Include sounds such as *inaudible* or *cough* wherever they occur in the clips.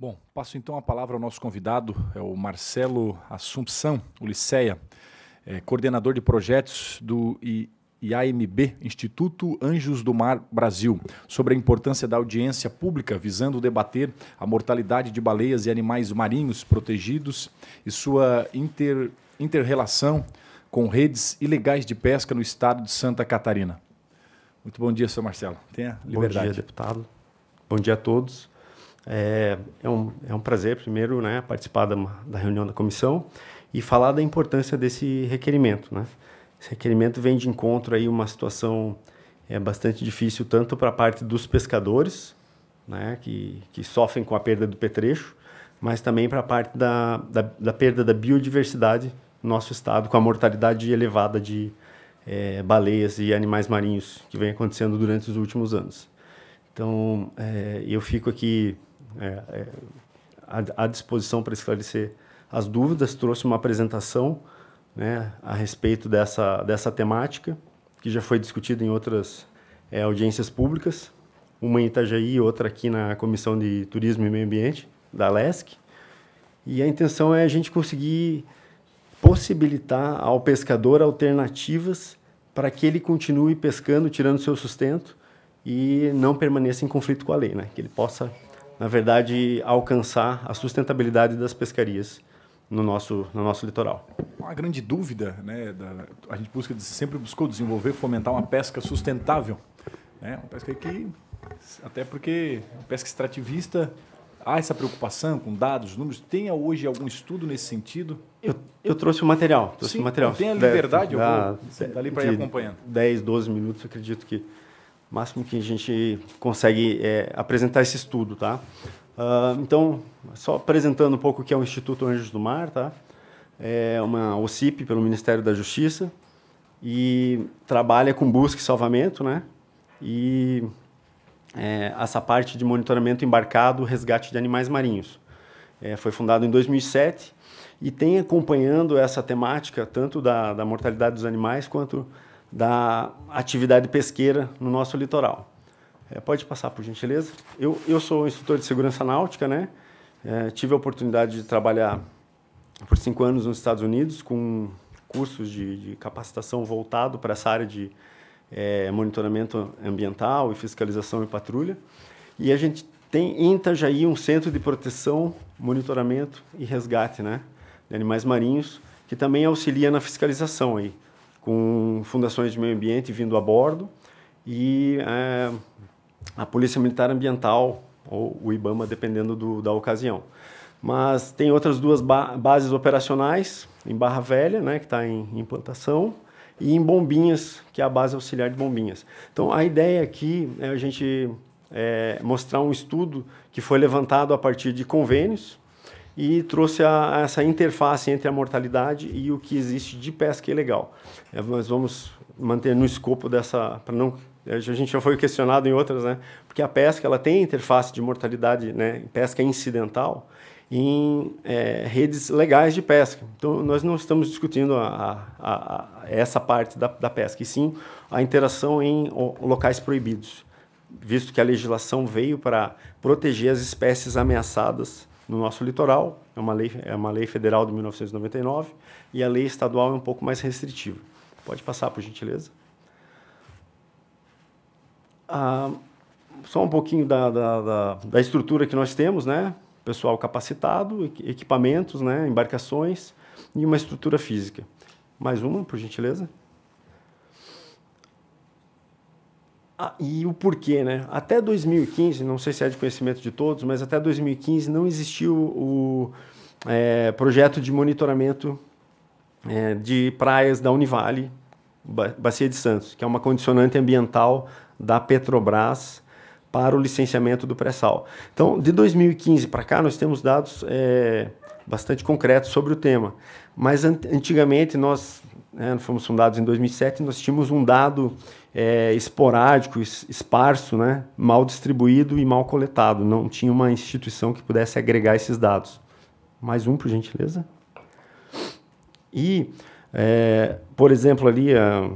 Bom, passo então a palavra ao nosso convidado, é o Marcelo Assumpção Ulisseia, é, coordenador de projetos do I IAMB, Instituto Anjos do Mar Brasil, sobre a importância da audiência pública visando debater a mortalidade de baleias e animais marinhos protegidos e sua inter, relação com redes ilegais de pesca no estado de Santa Catarina. Muito bom dia, seu Marcelo. Tenha liberdade. Bom dia, deputado. Bom dia a todos. É, é, um, é um prazer, primeiro, né, participar da, da reunião da comissão e falar da importância desse requerimento. Né? Esse requerimento vem de encontro aí uma situação é bastante difícil tanto para a parte dos pescadores, né, que, que sofrem com a perda do petrecho, mas também para a parte da, da, da, perda da biodiversidade no nosso estado, com a mortalidade elevada de é, baleias e animais marinhos que vem acontecendo durante os últimos anos. Então, é, eu fico aqui é, é, à, à disposição para esclarecer as dúvidas, trouxe uma apresentação né, a respeito dessa, dessa temática, que já foi discutida em outras é, audiências públicas, uma em Itajaí outra aqui na Comissão de Turismo e Meio Ambiente, da LESC. E a intenção é a gente conseguir possibilitar ao pescador alternativas para que ele continue pescando, tirando seu sustento e não permaneça em conflito com a lei, né? que ele possa na verdade, alcançar a sustentabilidade das pescarias no nosso, no nosso litoral. Uma grande dúvida, né, da, a gente busca, sempre buscou desenvolver, fomentar uma pesca sustentável. Né? Uma pesca que, até porque a pesca extrativista, há essa preocupação com dados, números? Tem hoje algum estudo nesse sentido? Eu, eu trouxe o material. Trouxe Sim, o material. Tem a liberdade, da, eu vou dali ah, para ir acompanhando. 10, 12 minutos, acredito que máximo que a gente consegue é apresentar esse estudo, tá? Uh, então, só apresentando um pouco o que é o Instituto Anjos do Mar, tá? É uma OCIP pelo Ministério da Justiça e trabalha com busca e salvamento, né? E é, essa parte de monitoramento embarcado, resgate de animais marinhos. É, foi fundado em 2007 e tem acompanhando essa temática tanto da, da mortalidade dos animais quanto da atividade pesqueira no nosso litoral. É, pode passar, por gentileza. Eu, eu sou instrutor de segurança náutica, né? É, tive a oportunidade de trabalhar por cinco anos nos Estados Unidos com cursos de, de capacitação voltado para essa área de é, monitoramento ambiental e fiscalização e patrulha. E a gente tem em Itajaí um centro de proteção, monitoramento e resgate né, de animais marinhos, que também auxilia na fiscalização aí com fundações de meio ambiente vindo a bordo e é, a Polícia Militar Ambiental, ou o IBAMA, dependendo do, da ocasião. Mas tem outras duas ba bases operacionais, em Barra Velha, né, que está em implantação, e em Bombinhas, que é a base auxiliar de Bombinhas. Então, a ideia aqui é a gente é, mostrar um estudo que foi levantado a partir de convênios e trouxe a, essa interface entre a mortalidade e o que existe de pesca ilegal. É, nós vamos manter no escopo dessa, para não a gente já foi questionado em outras, né? Porque a pesca ela tem interface de mortalidade, né? Pesca incidental em é, redes legais de pesca. Então, nós não estamos discutindo a, a, a essa parte da, da, pesca, e sim a interação em locais proibidos, visto que a legislação veio para proteger as espécies ameaçadas no nosso litoral, é uma lei, é uma lei federal de 1999 e a lei estadual é um pouco mais restritiva. Pode passar, por gentileza. Ah, só um pouquinho da, da, da, da, estrutura que nós temos, né? Pessoal capacitado, equipamentos, né? embarcações e uma estrutura física. Mais uma, por gentileza. Ah, e o porquê, né? Até 2015, não sei se é de conhecimento de todos, mas até 2015 não existiu o é, projeto de monitoramento é, de praias da Univale, Bacia de Santos, que é uma condicionante ambiental da Petrobras para o licenciamento do pré-sal. Então, de 2015 para cá, nós temos dados é, bastante concretos sobre o tema. Mas an antigamente nós né, fomos fundados em 2007, nós tínhamos um dado é, esporádico, esparso, né, mal distribuído e mal coletado. Não tinha uma instituição que pudesse agregar esses dados. Mais um, por gentileza. E, é, por exemplo, ali a,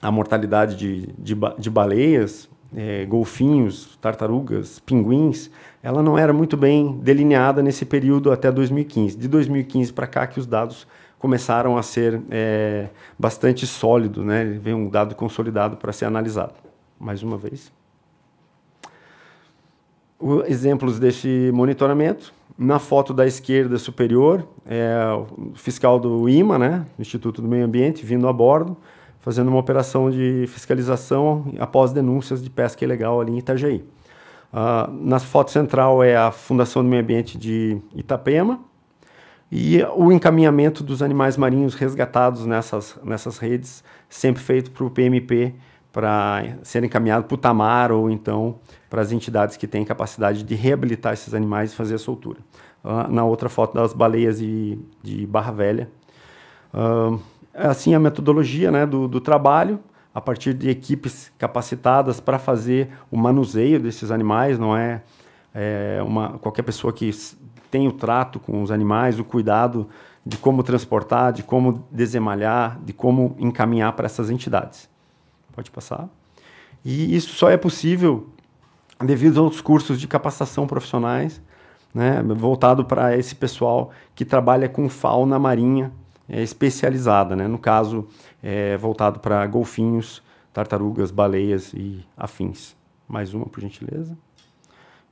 a mortalidade de, de, de baleias, é, golfinhos, tartarugas, pinguins, ela não era muito bem delineada nesse período até 2015. De 2015 para cá que os dados começaram a ser é, bastante sólidos, né? vem um dado consolidado para ser analisado. Mais uma vez. O, exemplos desse monitoramento. Na foto da esquerda superior, é o fiscal do IMA, né? Instituto do Meio Ambiente, vindo a bordo, fazendo uma operação de fiscalização após denúncias de pesca ilegal ali em Itajaí. Uh, na foto central é a Fundação do Meio Ambiente de Itapema, e o encaminhamento dos animais marinhos resgatados nessas, nessas redes, sempre feito para o PMP, para ser encaminhado para o Tamar ou então para as entidades que têm capacidade de reabilitar esses animais e fazer a soltura. Uh, na outra foto das baleias de, de Barra Velha. Uh, assim, a metodologia né, do, do trabalho, a partir de equipes capacitadas para fazer o manuseio desses animais, não é, é uma, qualquer pessoa que tem o trato com os animais, o cuidado de como transportar, de como desemalhar, de como encaminhar para essas entidades. Pode passar. E isso só é possível devido aos cursos de capacitação profissionais, né, voltado para esse pessoal que trabalha com fauna marinha é, especializada, né, no caso, é, voltado para golfinhos, tartarugas, baleias e afins. Mais uma, por gentileza.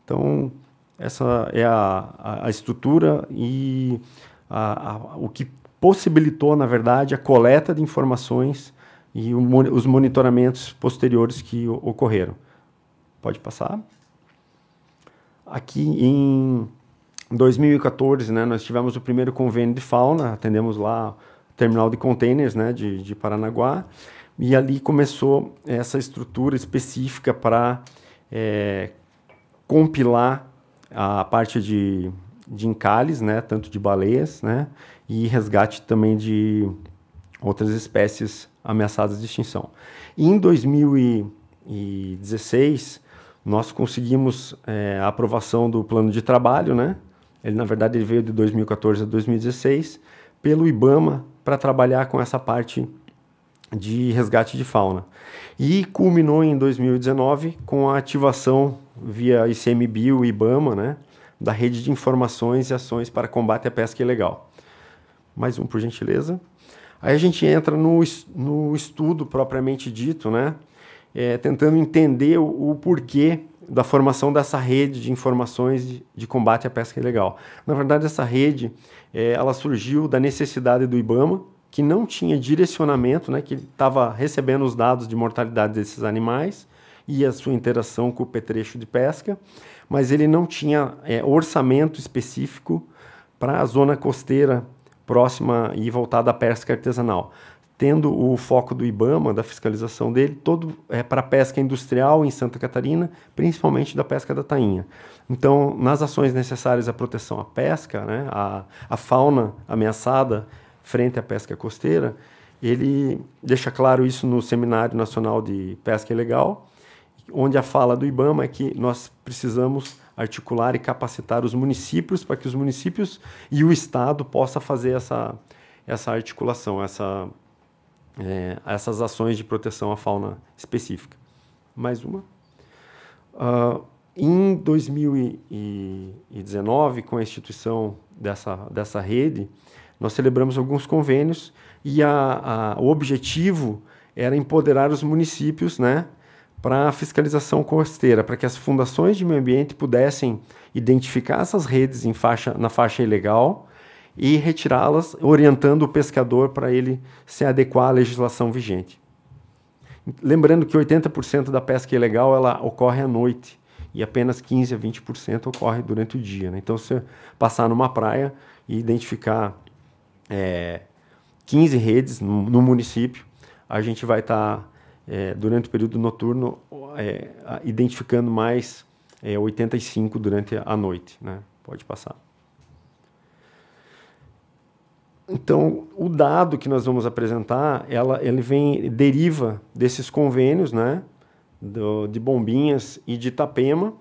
Então, essa é a, a, a estrutura e a, o que possibilitou, na verdade, a coleta de informações e o, os monitoramentos posteriores que o, ocorreram. Pode passar. Aqui em 2014, né, nós tivemos o primeiro convênio de fauna, atendemos lá o terminal de containers né, de, de Paranaguá, e ali começou essa estrutura específica para é, compilar a parte de, de encalhes, né, tanto de baleias, né, e resgate também de outras espécies ameaçadas de extinção. E em 2016, nós conseguimos é, a aprovação do plano de trabalho, né? Ele, na verdade, ele veio de 2014 a 2016, pelo IBAMA, para trabalhar com essa parte de resgate de fauna. E culminou em 2019 com a ativação via ICMBio e IBAMA, né, da Rede de Informações e Ações para Combate à Pesca Ilegal. Mais um, por gentileza. Aí a gente entra no, no estudo propriamente dito, né, é, tentando entender o, o, porquê da formação dessa rede de informações de, de combate à pesca ilegal. Na verdade, essa rede é, ela surgiu da necessidade do IBAMA, que não tinha direcionamento, né, que estava recebendo os dados de mortalidade desses animais, e a sua interação com o petrecho de pesca, mas ele não tinha é, orçamento específico para a zona costeira próxima e voltada à pesca artesanal. Tendo o foco do IBAMA, da fiscalização dele, todo é, para a pesca industrial em Santa Catarina, principalmente da pesca da tainha. Então, nas ações necessárias à proteção à pesca, né, à, à fauna ameaçada frente à pesca costeira, ele deixa claro isso no Seminário Nacional de Pesca Ilegal onde a fala do IBAMA é que nós precisamos articular e capacitar os municípios para que os municípios e o Estado possa fazer essa, essa articulação, essa, é, essas ações de proteção à fauna específica. Mais uma. Uh, em 2019, com a instituição dessa, dessa rede, nós celebramos alguns convênios e a, a, o objetivo era empoderar os municípios, né? para a fiscalização costeira, para que as fundações de meio ambiente pudessem identificar essas redes faixa, na faixa ilegal e retirá-las, orientando o pescador para ele se adequar à legislação vigente. Lembrando que 80% da pesca ilegal ela ocorre à noite e apenas 15 a 20% ocorre durante o dia. Né? Então, se você passar numa praia e identificar é, eh, 15 redes no, no município, a gente vai estar tá é, durante o período noturno, é, identificando mais é, 85 durante a noite. Né? Pode passar. Então, o dado que nós vamos apresentar, ela, ele vem deriva desses convênios, né, do, de Bombinhas e de Tapema.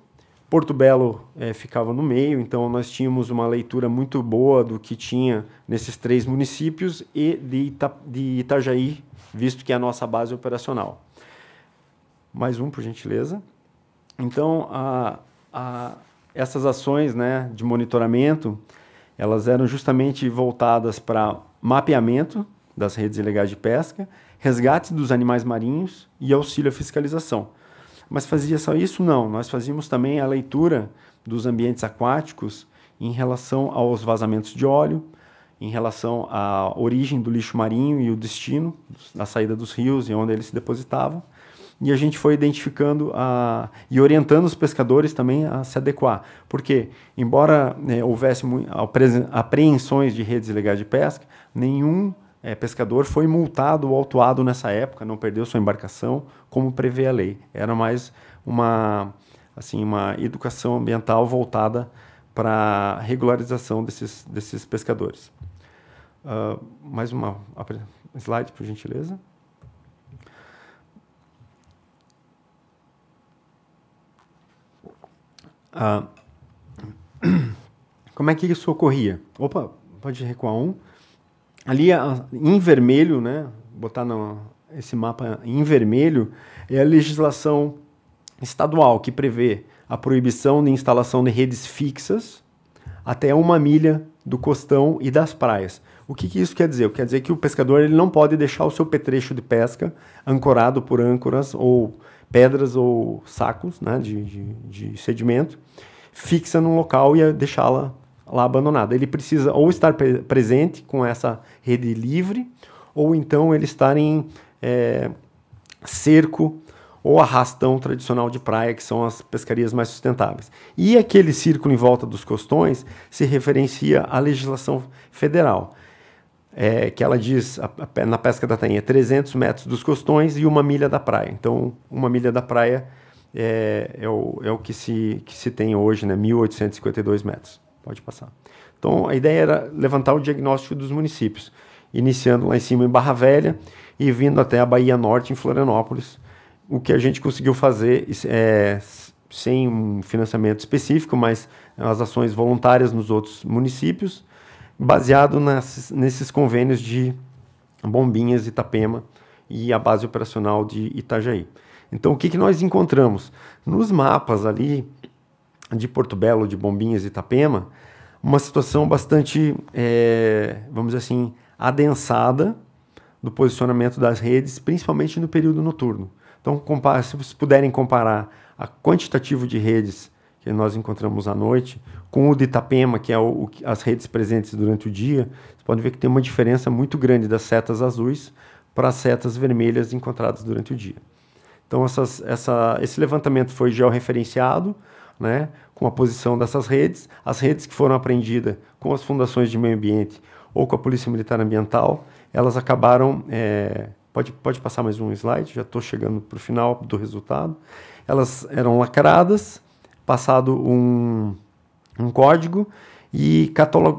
Porto Belo é, ficava no meio, então nós tínhamos uma leitura muito boa do que tinha nesses três municípios e de, Ita de Itajaí, visto que é a nossa base operacional. Mais um, por gentileza. Então, a, a, essas ações né, de monitoramento, elas eram justamente voltadas para mapeamento das redes ilegais de pesca, resgate dos animais marinhos e auxílio à fiscalização. Mas fazia só isso? Não. Nós fazíamos também a leitura dos ambientes aquáticos em relação aos vazamentos de óleo, em relação à origem do lixo marinho e o destino, a saída dos rios e onde ele se depositava E a gente foi identificando a, e orientando os pescadores também a se adequar. Porque, embora né, houvesse apreensões de redes ilegais de pesca, nenhum é, pescador foi multado ou autuado nessa época, não perdeu sua embarcação, como prevê a lei. Era mais uma, assim, uma educação ambiental voltada para regularização desses, desses pescadores. Uh, mais uma slide, por gentileza. Uh, *clears throat* como é que isso ocorria? Opa, pode recuar um ali em vermelho, né? Botar no, esse mapa em vermelho é a legislação estadual que prevê a proibição de instalação de redes fixas até uma milha do costão e das praias. O que, que isso quer dizer? Quer dizer que o pescador ele não pode deixar o seu petrecho de pesca ancorado por âncoras ou pedras ou sacos né, de, de, de sedimento fixa num local e deixá-la lá abandonada. Ele precisa ou estar pre presente com essa rede livre, ou então ele estar em é, cerco ou arrastão tradicional de praia, que são as pescarias mais sustentáveis. E aquele círculo em volta dos costões se referencia à legislação federal, é, que ela diz a, a, na pesca da tainha 300 metros dos costões e uma milha da praia. Então, uma milha da praia é, é o, é o que, se, que se tem hoje, né, 1.852 metros. Pode passar. Então, a ideia era levantar o diagnóstico dos municípios, iniciando lá em cima em Barra Velha e vindo até a Bahia Norte, em Florianópolis. O que a gente conseguiu fazer é, sem um financiamento específico, mas as ações voluntárias nos outros municípios, baseado nas, nesses convênios de Bombinhas, Itapema e a base operacional de Itajaí. Então, o que, que nós encontramos? Nos mapas ali, de Porto Belo, de Bombinhas e Itapema, uma situação bastante, é, vamos dizer assim, adensada do posicionamento das redes, principalmente no período noturno. Então, se vocês puderem comparar a quantitativo de redes que nós encontramos à noite com o de Itapema, que é o, o, as redes presentes durante o dia, vocês podem ver que tem uma diferença muito grande das setas azuis para as setas vermelhas encontradas durante o dia. Então, essas, essa, esse levantamento foi georreferenciado, né, com a posição dessas redes, as redes que foram apreendidas com as fundações de meio ambiente ou com a Polícia Militar Ambiental, elas acabaram. É, pode, pode passar mais um slide, já estou chegando para o final do resultado. Elas eram lacradas, passado um, um código e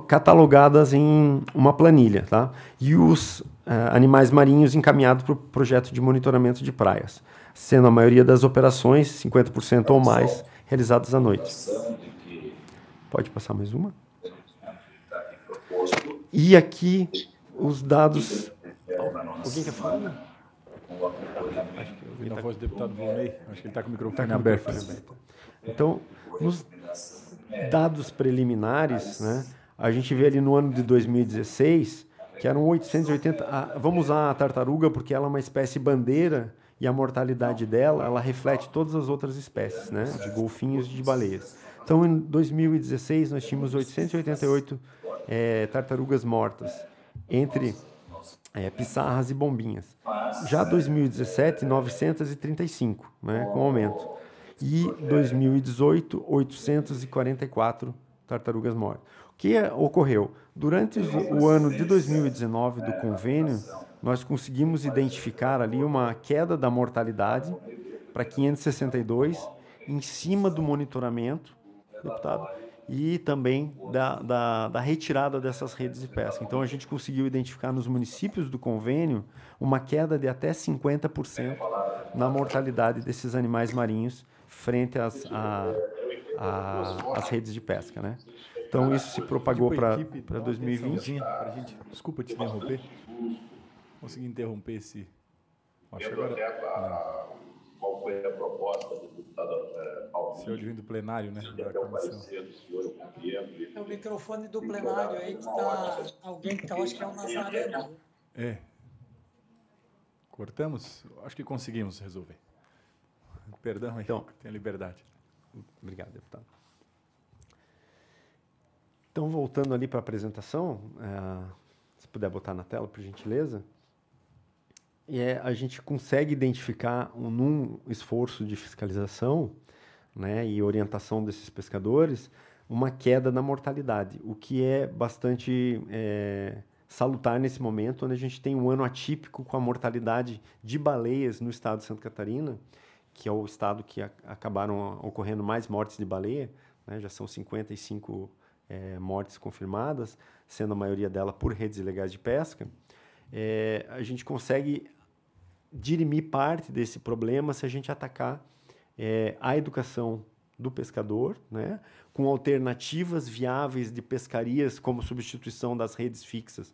catalogadas em uma planilha, tá? E os uh, animais marinhos encaminhados para o projeto de monitoramento de praias, sendo a maioria das operações, 50% ou mais, realizadas à noite. Pode passar mais uma? E aqui os dados. Alguém quer falar? Acho que eu ouvi voz do deputado Acho que ele está com o microfone tá aberto. aberto. Então, nos dados preliminares, né, a gente vê ali no ano de 2016 que eram 880. Ah, vamos usar a tartaruga porque ela é uma espécie bandeira e a mortalidade dela, ela reflete todas as outras espécies, né, de golfinhos e de baleias. Então, em 2016, nós tínhamos 888 é, eh, tartarugas mortas, entre é, pissarras e bombinhas. Já 2017, 935, né, com aumento. E 2018, 844 tartarugas mortas que ocorreu? Durante o ano de 2019 do é, convênio, nós conseguimos identificar ali uma queda da mortalidade para 562 em cima do monitoramento, deputado, e também da, da, da, retirada dessas redes de pesca. Então, a gente conseguiu identificar nos municípios do convênio uma queda de até 50% na mortalidade desses animais marinhos frente às, a, a, às redes de pesca. Né? Então isso se propagou tipo para 2020. Pra assim, gente, desculpa te interromper. Consegui interromper esse. Acho agora. Qual foi a proposta do deputado eh, Paulo? Seu advindo do plenário, né? Da comissão. É o microfone do plenário aí que está. Né? Alguém que está, acho que é o Nazareno. É. Cortamos? Acho que conseguimos resolver. Perdão aí, então, tem liberdade. Obrigado, deputado. Então, voltando ali para a apresentação, é, se puder botar na tela, por gentileza, e é, a gente consegue identificar um, num esforço de fiscalização né, e orientação desses pescadores uma queda na mortalidade, o que é bastante é, salutar nesse momento, onde a gente tem um ano atípico com a mortalidade de baleias no estado de Santa Catarina, que é o estado que a, acabaram ocorrendo mais mortes de baleia, né, já são 55 é, mortes confirmadas, sendo a maioria dela por redes ilegais de pesca, é, a gente consegue dirimir parte desse problema se a gente atacar é, a educação do pescador, né, com alternativas viáveis de pescarias como substituição das redes fixas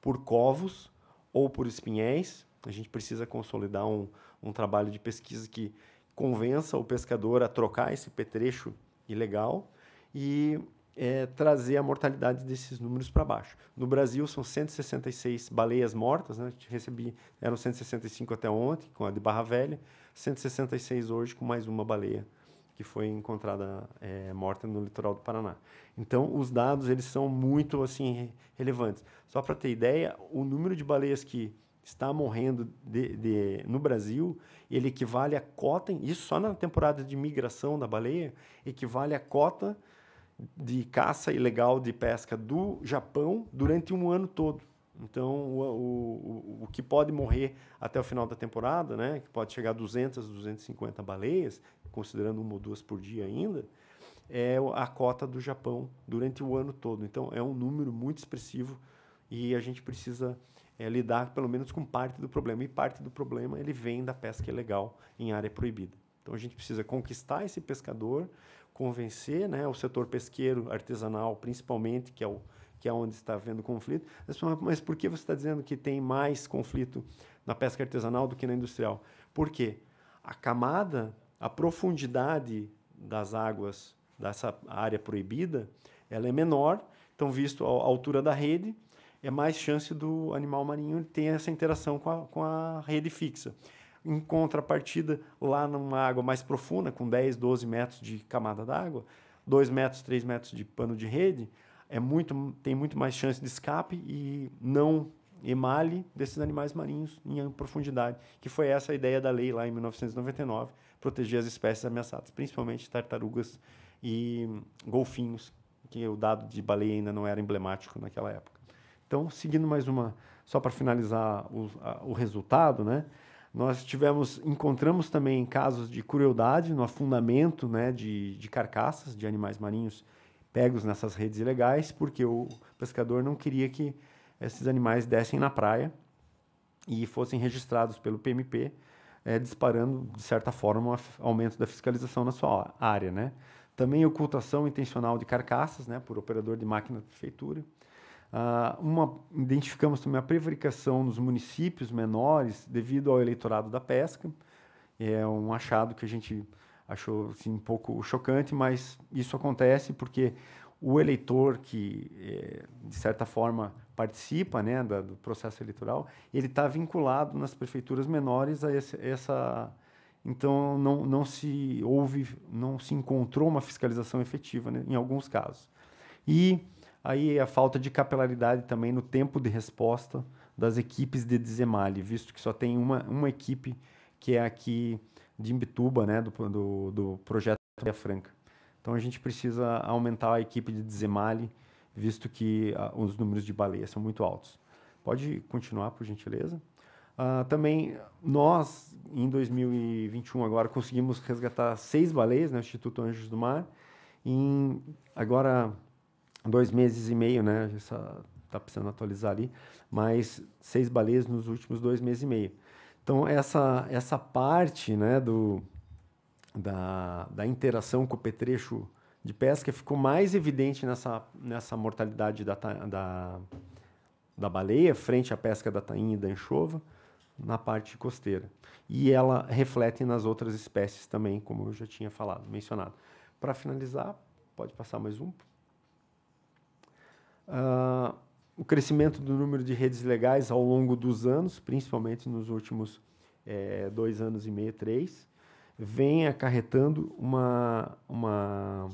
por covos ou por espinhéis. A gente precisa consolidar um, um trabalho de pesquisa que convença o pescador a trocar esse petrecho ilegal e é, trazer a mortalidade desses números para baixo. No Brasil, são 166 baleias mortas, né? recebi, eram 165 até ontem, com a de Barra Velha, 166 hoje, com mais uma baleia que foi encontrada é, morta no litoral do Paraná. Então, os dados eles são muito assim relevantes. Só para ter ideia, o número de baleias que está morrendo de, de, no Brasil, ele equivale à cota, isso só na temporada de migração da baleia, equivale à cota de caça ilegal de pesca do Japão durante um ano todo. Então, o, o, o, que pode morrer até o final da temporada, né, que pode chegar a 200, 250 baleias, considerando uma ou duas por dia ainda, é a cota do Japão durante o ano todo. Então, é um número muito expressivo e a gente precisa é, lidar, pelo menos, com parte do problema. E parte do problema ele vem da pesca ilegal em área proibida. Então, a gente precisa conquistar esse pescador, convencer né, o setor pesqueiro artesanal, principalmente, que é, o, que é onde está havendo conflito. Mas por que você está dizendo que tem mais conflito na pesca artesanal do que na industrial? Por quê? A camada, a profundidade das águas dessa área proibida, ela é menor, então, visto a altura da rede, é mais chance do animal marinho ter essa interação com a, com a rede fixa. Em contrapartida, lá numa água mais profunda, com 10, 12 metros de camada d'água, 2 metros, 3 metros de pano de rede, é muito, tem muito mais chance de escape e não emale desses animais marinhos em profundidade, que foi essa a ideia da lei lá em 1999, proteger as espécies ameaçadas, principalmente tartarugas e golfinhos, que o dado de baleia ainda não era emblemático naquela época. Então, seguindo mais uma, só para finalizar o, a, o resultado, né? Nós tivemos, encontramos também casos de crueldade no afundamento né, de, de carcaças de animais marinhos pegos nessas redes ilegais, porque o pescador não queria que esses animais dessem na praia e fossem registrados pelo PMP, é, eh, disparando, de certa forma, um aumento da fiscalização na sua área. Né? Também ocultação intencional de carcaças né, por operador de máquina de prefeitura. Uh, uma, identificamos também a prevaricação nos municípios menores devido ao eleitorado da pesca. É um achado que a gente achou assim, um pouco chocante, mas isso acontece porque o eleitor que, é, de certa forma, participa né, da, do processo eleitoral, ele está vinculado nas prefeituras menores a esse, essa... Então, não, não se houve, não se encontrou uma fiscalização efetiva né, em alguns casos. E Aí a falta de capilaridade também no tempo de resposta das equipes de desemale visto que só tem uma, uma equipe que é aqui de Imbituba, né, do, do, do projeto da Franca. Então a gente precisa aumentar a equipe de desemale visto que ah, os números de baleia são muito altos. Pode continuar, por gentileza. Uh, também nós, em 2021, agora conseguimos resgatar seis baleias, né, Instituto Anjos do Mar. Em, agora, dois meses e meio, né? Essa, tá precisando atualizar ali, mas seis baleias nos últimos dois meses e meio. Então, essa, essa parte né, do, da, da interação com o petrecho de pesca ficou mais evidente nessa, nessa mortalidade da, da, da baleia frente à pesca da tainha e da enxova na parte costeira. E ela reflete nas outras espécies também, como eu já tinha falado, mencionado. Para finalizar, pode passar mais um, por uh, o crescimento do número de redes legais ao longo dos anos, principalmente nos últimos é, dois anos e meio, três, vem acarretando uma, uma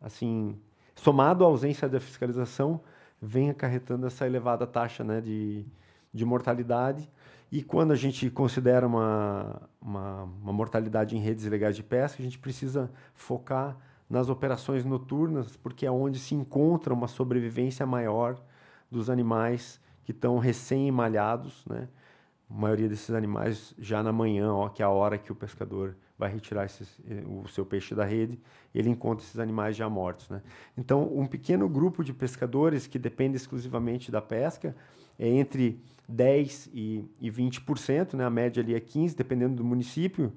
assim, somado à ausência da fiscalização, vem acarretando essa elevada taxa né, de, de mortalidade. E quando a gente considera uma, uma, uma mortalidade em redes legais de pesca, a gente precisa focar nas operações noturnas, porque é onde se encontra uma sobrevivência maior dos animais que estão recém-malhados, né? A maioria desses animais já na manhã, ó, que é a hora que o pescador vai retirar eh, o seu peixe da rede, ele encontra esses animais já mortos, né? Então, um pequeno grupo de pescadores que depende exclusivamente da pesca é entre 10 e, e 20%, né? A média ali é 15, dependendo do município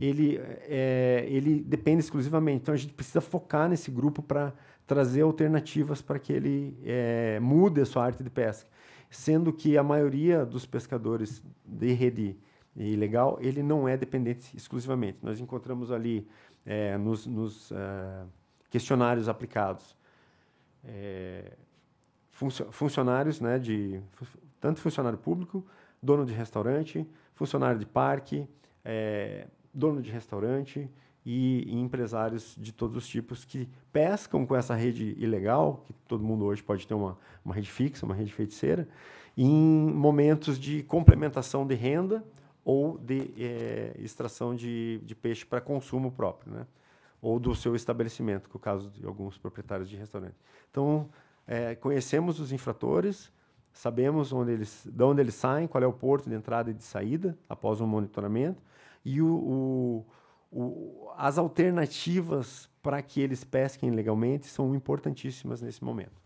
ele, é, ele depende exclusivamente. Então a gente precisa focar nesse grupo para trazer alternativas para que ele é, mude a sua arte de pesca. Sendo que a maioria dos pescadores de rede ilegal, ele não é dependente exclusivamente. Nós encontramos ali é, nos, nos uh, questionários aplicados é, funcionários, né, de, tanto funcionário público, dono de restaurante, funcionário de parque, é, dono de restaurante e, e empresários de todos os tipos que pescam com essa rede ilegal, que todo mundo hoje pode ter uma, uma rede fixa, uma rede feiticeira, em momentos de complementação de renda ou de é, extração de, de peixe para consumo próprio, né? ou do seu estabelecimento, que é o caso de alguns proprietários de restaurante. Então, é, conhecemos os infratores, sabemos onde eles, de onde eles saem, qual é o porto de entrada e de saída, após um monitoramento, e o, o, o as alternativas para que eles pesquem legalmente são importantíssimas nesse momento.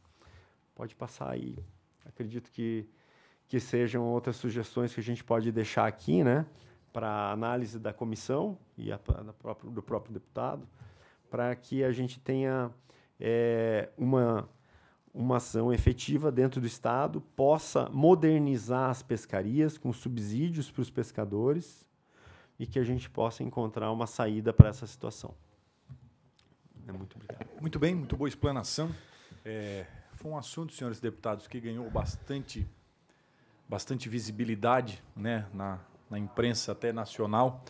Pode passar aí. Acredito que, que sejam outras sugestões que a gente pode deixar aqui, né? Para análise da comissão e a, da próprio, do próprio deputado, para que a gente tenha é, uma uma ação efetiva dentro do Estado possa modernizar as pescarias com subsídios para os pescadores e que a gente possa encontrar uma saída para essa situação. É, muito obrigado. Muito bem, muito boa explanação. É, foi um assunto, senhores deputados, que ganhou bastante, bastante visibilidade né, na, na imprensa até nacional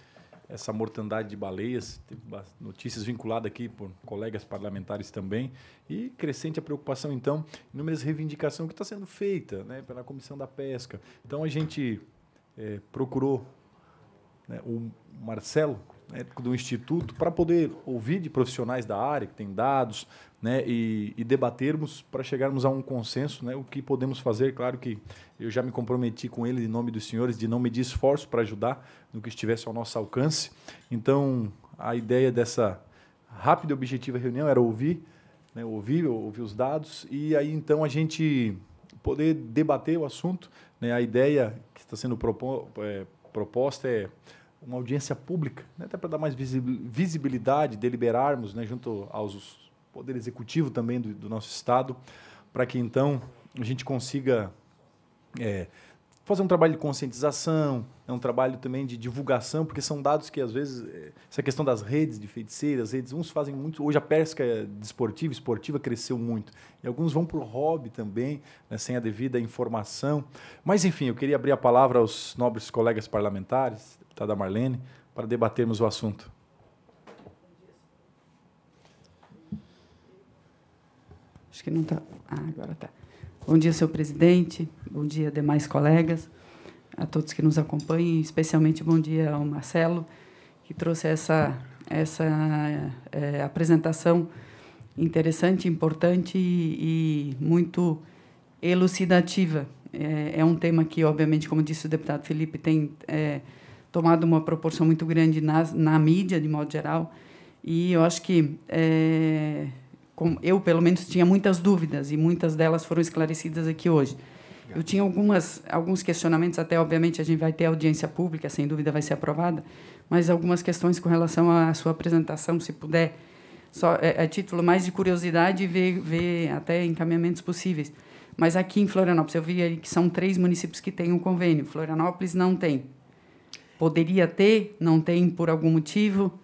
essa mortandade de baleias, teve notícias vinculadas aqui por colegas parlamentares também, e crescente a preocupação, então, inúmeras reivindicações que está sendo feita né, pela Comissão da Pesca. Então, a gente é, procurou né, o Marcelo, né, do Instituto, para poder ouvir de profissionais da área, que tem dados, né, e, e debatermos para chegarmos a um consenso, né, o que podemos fazer. Claro que eu já me comprometi com ele, em nome dos senhores, de não medir esforço para ajudar no que estivesse ao nosso alcance. Então, a ideia dessa rápida e objetiva reunião era ouvir, né, ouvir, ouvir os dados, e aí então a gente poder debater o assunto. Né, a ideia que está sendo propo, é, proposta é uma audiência pública, né, até para dar mais visibilidade, deliberarmos né, junto aos poder executivo também do, do nosso Estado, para que então a gente consiga é, fazer um trabalho de conscientização, é um trabalho também de divulgação, porque são dados que às vezes eh, essa questão das redes de feiticeiras, redes, uns fazem muito, hoje a pesca desportiva, esportiva cresceu muito. E alguns vão para o hobby também, né, sem a devida informação. Mas enfim, eu queria abrir a palavra aos nobres colegas parlamentares, deputada Marlene, para debatermos o assunto. Acho que não está. Ah, agora está. Bom dia, seu presidente. Bom dia, demais colegas, a todos que nos acompanham, especialmente bom dia ao Marcelo, que trouxe essa, essa é, apresentação interessante, importante e, e muito elucidativa. É, é, um tema que, obviamente, como disse o deputado Felipe, tem é, tomado uma proporção muito grande na, na mídia, de modo geral, e eu acho que é, como eu pelo menos tinha muitas dúvidas e muitas delas foram esclarecidas aqui hoje. Eu tinha algumas alguns questionamentos até obviamente a gente vai ter audiência pública, sem dúvida vai ser aprovada, mas algumas questões com relação à sua apresentação, se puder, só é, é título mais de curiosidade e ver, ver até encaminhamentos possíveis. Mas aqui em Florianópolis eu vi que são três municípios que têm um convênio. Florianópolis não tem. Poderia ter, não tem por algum motivo.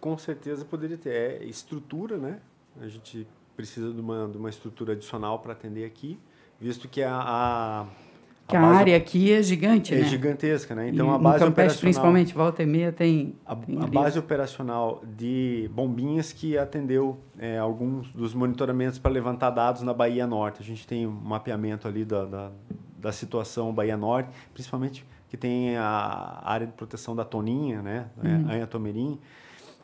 Com certeza poderia ter. É estrutura, né? a gente precisa de uma, de uma estrutura adicional para atender aqui, visto que a, a que a, a área aqui é gigante, é né? É gigantesca, né? Então, e a base operacional... principalmente, volta e meia tem... A, tem a base operacional de Bombinhas que atendeu é, alguns dos monitoramentos para levantar dados na Bahia Norte. A gente tem um mapeamento ali da, da, da situação Bahia Norte, principalmente que tem a área de proteção da Toninha, né? É, uhum. Anha Tomerim.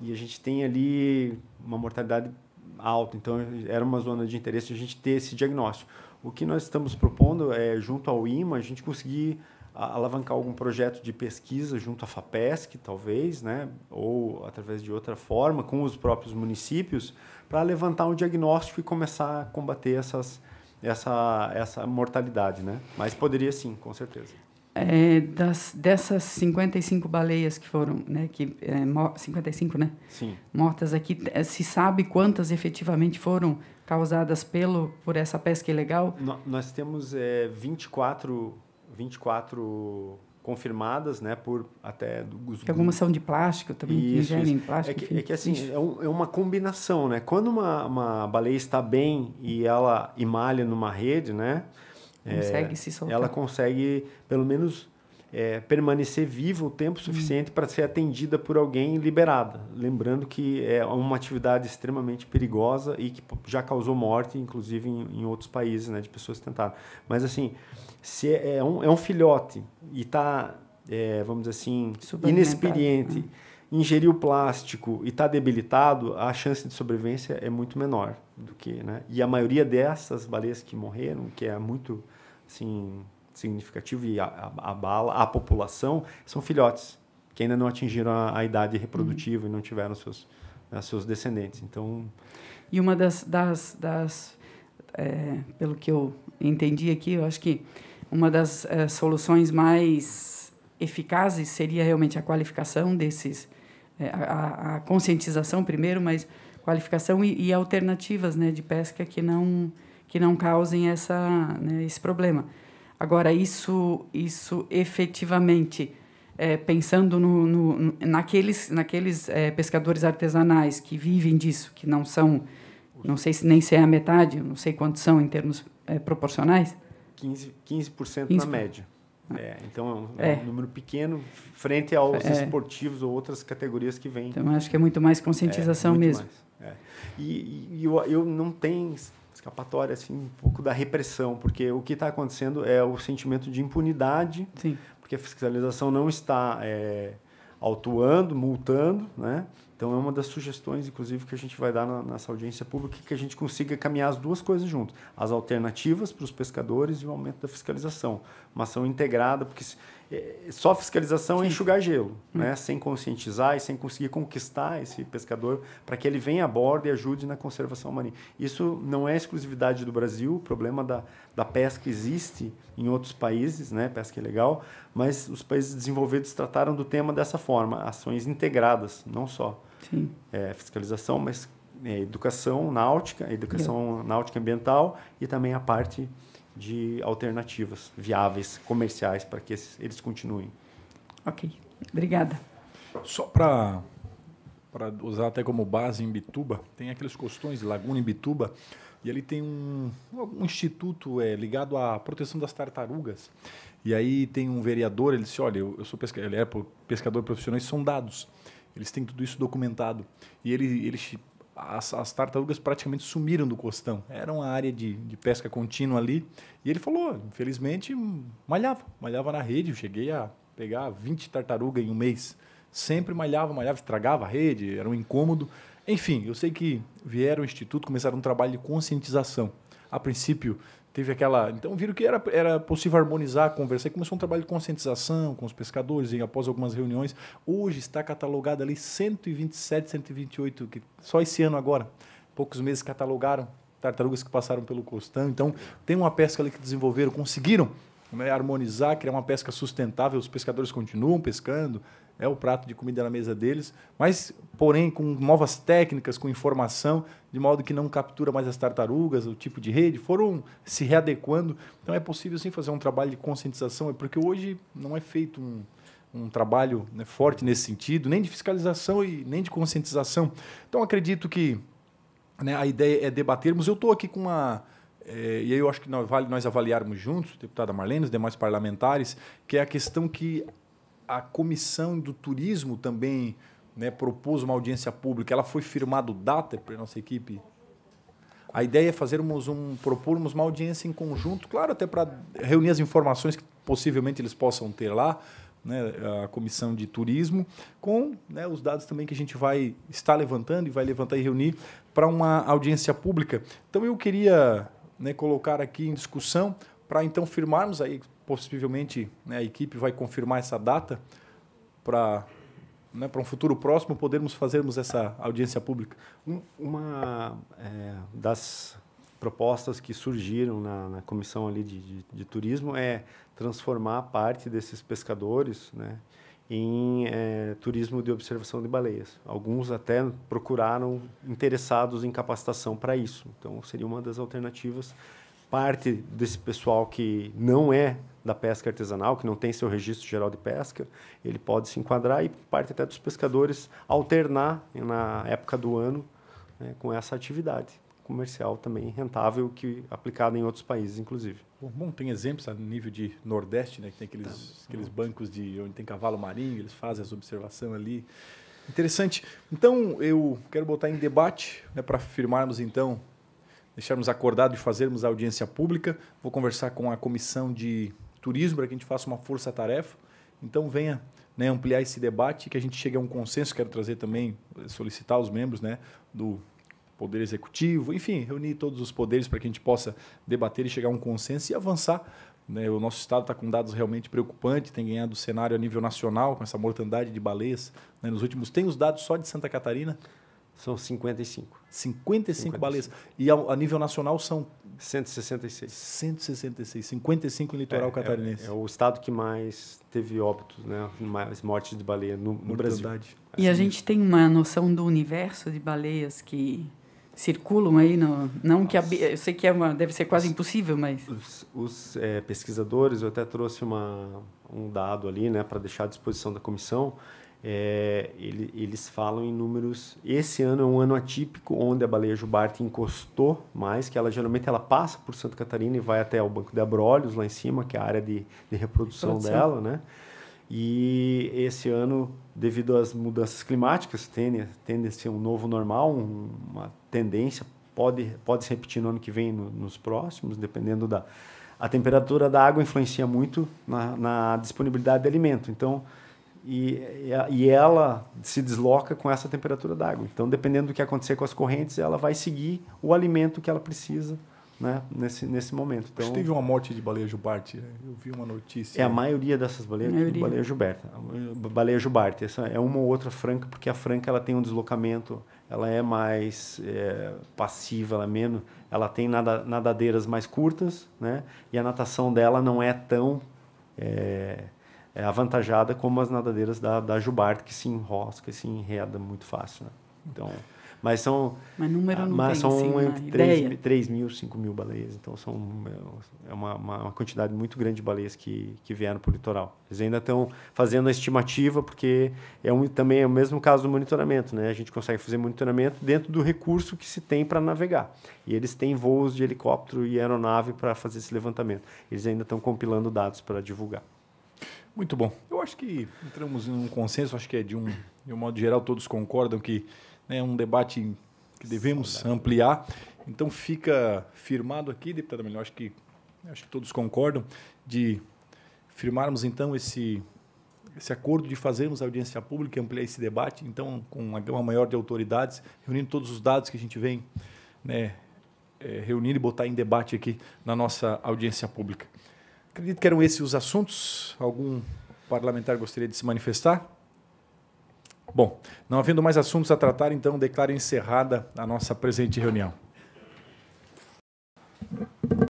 E a gente tem ali uma mortalidade alta, então era uma zona de interesse a gente ter esse diagnóstico. O que nós estamos propondo é, junto ao IMA, a gente conseguir alavancar algum projeto de pesquisa junto à FAPESC, talvez, né? ou através de outra forma, com os próprios municípios, para levantar um diagnóstico e começar a combater essas, essa, essa mortalidade. Né? Mas poderia sim, com certeza é, das, dessas 55 baleias que foram, né, que, é, 55, né? Sim. Mortas aqui, é, se sabe quantas efetivamente foram causadas pelo, por essa pesca ilegal? No, nós temos é, 24, 24 confirmadas, né, por até... Os... Algumas são de plástico também, isso, que ingerem é plástico. É que, é que assim, é, um, é, uma combinação, né? Quando uma, uma baleia está bem e ela emalha numa rede, né? Consegue é, se soltar. Ela consegue, pelo menos, é, permanecer viva o tempo uhum. suficiente para ser atendida por alguém liberada. Lembrando que é uma atividade extremamente perigosa e que já causou morte, inclusive em, em outros países, né, de pessoas que tentaram. Mas, assim, se é, é um, é um filhote e está, é, vamos dizer assim, inexperiente. Né? ingeriu plástico e está debilitado, a chance de sobrevivência é muito menor do que, né? E a maioria dessas baleias que morreram, que é muito, assim, significativo e abala a, a população, são filhotes que ainda não atingiram a, a idade reprodutiva uhum. e não tiveram seus, né, seus descendentes. Então... E uma das... das, das é, pelo que eu entendi aqui, eu acho que uma das é, soluções mais eficazes seria realmente a qualificação desses é, a, a, conscientização primeiro, mas qualificação e, e, alternativas né, de pesca que não, que não causem essa, né, esse problema. Agora, isso, isso efetivamente, é, pensando no, no, naqueles, naqueles é, pescadores artesanais que vivem disso, que não são, não sei se nem se é a metade, não sei quantos são em termos é, proporcionais. 15%, 15, 15 na média. É, então é um, é é. número pequeno frente aos é. esportivos ou outras categorias que vêm. Então acho que é muito mais conscientização muito mesmo. Mais, e, e eu, eu não tenho escapatória assim um pouco da repressão porque o que está acontecendo é o sentimento de impunidade Sim. porque a fiscalização não está é, autuando multando né então, é uma das sugestões, inclusive, que a gente vai dar na, nessa audiência pública, que a gente consiga caminhar as duas coisas juntas: as alternativas para os pescadores e o aumento da fiscalização. Uma ação integrada, porque se, é, só fiscalização é Sim. é enxugar gelo, hum. né? sem conscientizar e sem conseguir conquistar esse pescador para que ele venha a bordo e ajude na conservação marinha. Isso não é exclusividade do Brasil, o problema da, da pesca existe em outros países, né? pesca ilegal, mas os países desenvolvidos trataram do tema dessa forma, ações integradas, não só é, fiscalização, mas é, educação náutica, educação náutica ambiental e também a parte de alternativas viáveis, comerciais, para que esses, eles continuem. Ok, obrigada. Só para usar até como base em Bituba, tem aqueles costões de Laguna em Bituba, e ele tem um, um instituto é, ligado à proteção das tartarugas. E aí tem um vereador, ele disse, olha, eu, eu sou pescador, ele é pescador profissional, e são dados. Eles têm tudo isso documentado. E ele, eles, as, as tartarugas praticamente sumiram do costão. Era uma área de, de pesca contínua ali. E ele falou, infelizmente, malhava. Malhava na rede. Eu cheguei a pegar 20 tartarugas em um mês. Sempre malhava, malhava, estragava a rede, era um incômodo. Enfim, eu sei que vieram ao Instituto, começaram um trabalho de conscientização. A princípio, teve aquela. Então viram que era, era possível harmonizar, conversar. E começou um trabalho de conscientização com os pescadores, e após algumas reuniões. Hoje está catalogado ali 127, 128, que só esse ano agora. Poucos meses catalogaram tartarugas que passaram pelo costão. Então, tem uma pesca ali que desenvolveram, conseguiram né, harmonizar, criar uma pesca sustentável. Os pescadores continuam pescando, é o prato de comida na mesa deles, mas, porém, com novas técnicas, com informação, de modo que não captura mais as tartarugas, o tipo de rede, foram se readequando. Então, é possível, sim, fazer um trabalho de conscientização, é porque hoje não é feito um, um trabalho né, forte nesse sentido, nem de fiscalização e nem de conscientização. Então, acredito que né, a ideia é debatermos. Eu estou aqui com uma... É, e aí eu acho que nós, vale nós avaliarmos juntos, deputada Marlene, os demais parlamentares, que é a questão que a Comissão do Turismo também né, propôs uma audiência pública. Ela foi firmada data para a nossa equipe. A ideia é fazermos um, propormos uma audiência em conjunto, claro, até para reunir as informações que possivelmente eles possam ter lá, né, a comissão de turismo, com né, os dados também que a gente vai estar levantando e vai levantar e reunir para uma audiência pública. Então eu queria né, colocar aqui em discussão para então firmarmos aí, possivelmente né, a equipe vai confirmar essa data para né, para um futuro próximo podermos fazermos essa audiência pública. Uma é, das propostas que surgiram na, na comissão ali de, de, de, turismo é transformar parte desses pescadores, né, em é, turismo de observação de baleias. Alguns até procuraram interessados em capacitação para isso. Então, seria uma das alternativas parte desse pessoal que não é da pesca artesanal, que não tem seu registro geral de pesca, ele pode se enquadrar e parte até dos pescadores alternar na época do ano né, com essa atividade comercial também rentável que aplicada em outros países, inclusive. Bom, tem exemplos a nível de Nordeste, né, que tem aqueles, tá. aqueles bancos de onde tem cavalo marinho, eles fazem as observação ali. Interessante. Então, eu quero botar em debate, né, para afirmarmos então deixarmos acordado de fazermos a audiência pública. Vou conversar com a comissão de turismo para que a gente faça uma força-tarefa. Então venha né, ampliar esse debate que a gente chegue a um consenso. Quero trazer também, solicitar os membros né, do Poder Executivo, enfim, reunir todos os poderes para que a gente possa debater e chegar a um consenso e avançar. Né? O nosso Estado está com dados realmente preocupantes, tem ganhado cenário a nível nacional com essa mortandade de baleias. Né? Nos últimos, tem os dados só de Santa Catarina, são 55. 55, 55. baleias. E ao, a, nível nacional são? 166. 166. 55 em litoral é, é catarinense. É, é, o estado que mais teve óbitos, né? mais mortes de baleia no, no Brasil. É. E a gente tem uma noção do universo de baleias que circulam aí no, não que a, eu sei que é uma deve ser quase os, impossível mas os, os é, pesquisadores eu até trouxe uma um dado ali, né, para deixar à disposição da comissão, é, ele, eles falam em números. Esse ano é um ano atípico, onde a baleia jubarte encostou mais, que ela geralmente ela passa por Santa Catarina e vai até o Banco de Abrolhos, lá em cima, que é a área de, de reprodução dela, né? E esse ano, devido às mudanças climáticas, tende, tende a ser um novo normal, uma tendência, pode, pode se repetir no ano que vem, no, nos próximos, dependendo da, a temperatura da água influencia muito na, na disponibilidade de alimento. Então, e, e ela se desloca com essa temperatura da água. Então, dependendo do que acontecer com as correntes, ela vai seguir o alimento que ela precisa né, nesse, nesse momento. Então, Você teve uma morte de baleia jubarte, né? eu vi uma notícia. É a maioria dessas baleias, maioria. baleia juberta, baleia jubarte. Essa é uma ou outra franca, porque a franca ela tem um deslocamento ela é mais é, passiva, ela é menos, ela tem nada, nadadeiras mais curtas, né? E a natação dela não é tão é, é avantajada como as nadadeiras da, da que se enrosca, se enreda muito fácil. Né? Então mas são. Mas número não mas tem, são assim, entre 3, 3, mil, 5 mil baleias. Então são é, é uma, uma, quantidade muito grande de baleias que, que vieram para o litoral. Eles ainda estão fazendo a estimativa, porque é um, também é o mesmo caso do monitoramento, né? A gente consegue fazer monitoramento dentro do recurso que se tem para navegar. E eles têm voos de helicóptero e aeronave para fazer esse levantamento. Eles ainda estão compilando dados para divulgar. Muito bom. Eu acho que entramos em um consenso, acho que é de um, de um modo geral, todos concordam que é um debate que devemos Saudade. ampliar. Então fica firmado aqui, deputada Melhor, acho que, acho que todos concordam, de firmarmos então esse, esse acordo de fazermos a audiência pública e ampliar esse debate, então, com uma gama maior de autoridades, reunindo todos os dados que a gente vem né, é, e botar em debate aqui na nossa audiência pública. Acredito que eram esses os assuntos. Algum parlamentar gostaria de se manifestar? Bom, não havendo mais assuntos a tratar, então declaro encerrada a nossa presente reunião.